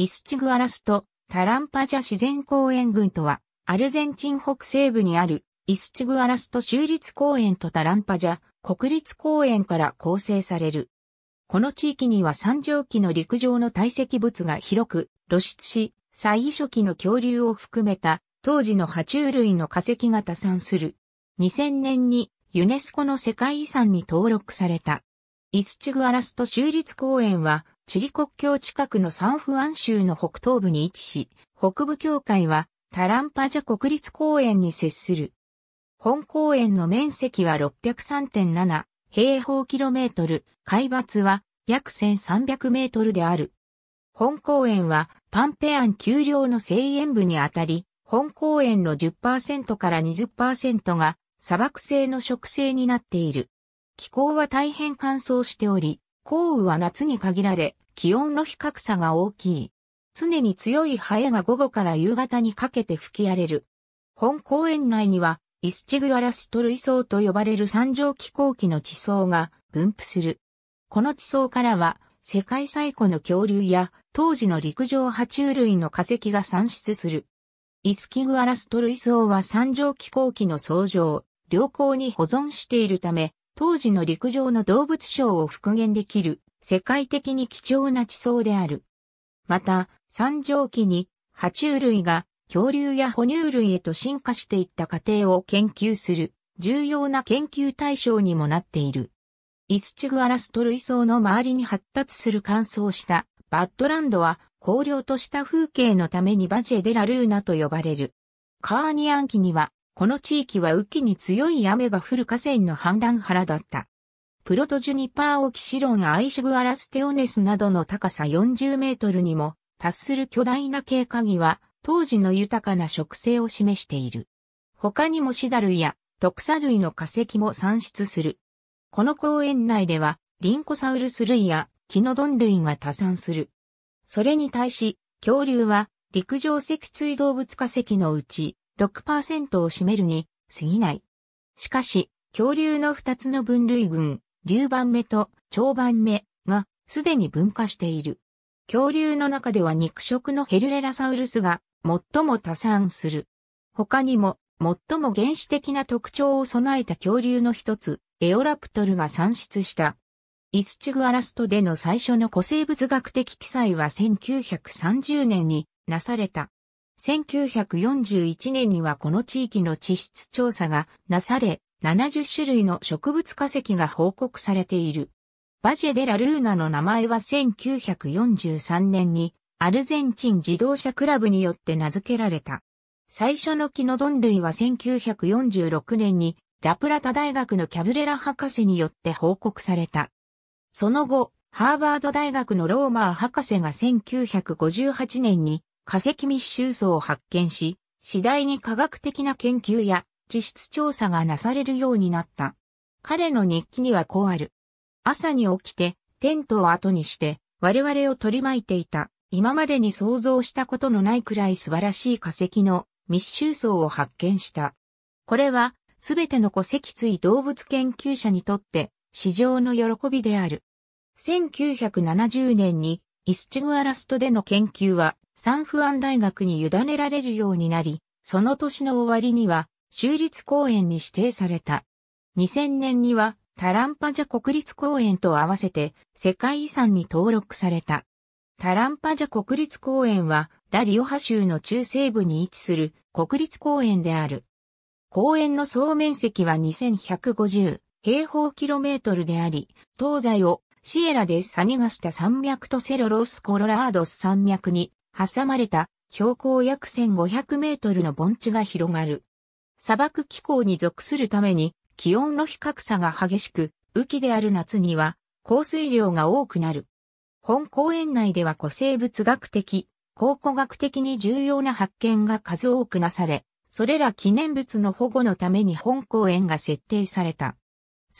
イスチグアラスト、タランパジャ自然公園群とは、アルゼンチン北西部にあるイスチグアラスト州立公園とタランパジャ国立公園から構成される。この地域には三畳紀の陸上の堆積物が広く露出し、最初期の恐竜を含めた当時の爬虫類の化石が多産する。2000年にユネスコの世界遺産に登録された。イスチグアラスト州立公園はチリ国境近くのサンフアン州の北東部に位置し、北部境界はタランパジャ国立公園に接する。本公園の面積は603.7平方キロメートル、海抜は約1300メートルである。本公園はパンペアン丘陵の西縁部にあたり、本公園の10%から20%が砂漠性の植生になっている。気候は大変乾燥しており、降雨は夏に限られ、気温の比較差が大きい。常に強いハエが午後から夕方にかけて吹き荒れる。本公園内には、イスチグアラストルイ層と呼ばれる三上気候期の地層が分布する。この地層からは、世界最古の恐竜や当時の陸上爬虫類の化石が産出する。イスキグアラストルイ層は三上気候期の相乗、良好に保存しているため、当時の陸上の動物賞を復元できる世界的に貴重な地層である。また、三畳期に、爬虫類が恐竜や哺乳類へと進化していった過程を研究する、重要な研究対象にもなっている。イスチグアラスト類層の周りに発達する乾燥したバッドランドは荒涼とした風景のためにバジェデラルーナと呼ばれる。カーニアン期には、この地域は雨季に強い雨が降る河川の氾濫原だった。プロトジュニパーオキシロンアイシグアラステオネスなどの高さ40メートルにも達する巨大な経過木は当時の豊かな植生を示している。他にもシダ類や特サ類の化石も産出する。この公園内ではリンコサウルス類やキノドン類が多産する。それに対し恐竜は陸上脊椎動物化石のうち6%を占めるに過ぎない。しかし恐竜の2つの分類群、竜盤目と長盤目がすでに分化している。恐竜の中では肉食のヘルレラサウルスが最も多産する。他にも最も原始的な特徴を備えた恐竜の一つ、エオラプトルが産出した。イスチグアラストでの最初の古生物学的記載は1930年になされた。1941年にはこの地域の地質調査がなされ、70種類の植物化石が報告されている。バジェ・デ・ラ・ルーナの名前は1943年にアルゼンチン自動車クラブによって名付けられた。最初の木のドン類は1946年にラプラタ大学のキャブレラ博士によって報告された。その後、ハーバード大学のローマー博士が1958年に化石密集層を発見し、次第に科学的な研究や地質調査がなされるようになった。彼の日記にはこうある。朝に起きて、テントを後にして、我々を取り巻いていた、今までに想像したことのないくらい素晴らしい化石の密集層を発見した。これは、すべての古脊椎動物研究者にとって、史上の喜びである。1970年に、イスチグアラストでの研究は、サンフアン大学に委ねられるようになり、その年の終わりには、州立公園に指定された。2000年にはタランパジャ国立公園と合わせて世界遺産に登録された。タランパジャ国立公園はラリオハ州の中西部に位置する国立公園である。公園の総面積は2150平方キロメートルであり、東西をシエラでサニガスタ山脈とセロロスコロラードス山脈に挟まれた標高約1500メートルの盆地が広がる。砂漠気候に属するために気温の比較差が激しく、雨季である夏には降水量が多くなる。本公園内では古生物学的、考古学的に重要な発見が数多くなされ、それら記念物の保護のために本公園が設定された。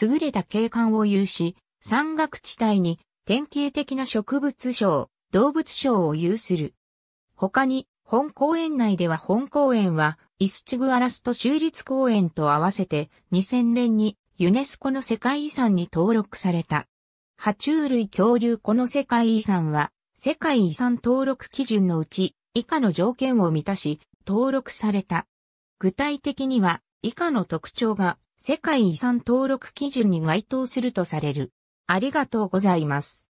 優れた景観を有し、山岳地帯に典型的な植物賞、動物賞を有する。他に、本公園内では本公園はイスチグアラスト州立公園と合わせて2000年にユネスコの世界遺産に登録された。爬虫類恐竜この世界遺産は世界遺産登録基準のうち以下の条件を満たし登録された。具体的には以下の特徴が世界遺産登録基準に該当するとされる。ありがとうございます。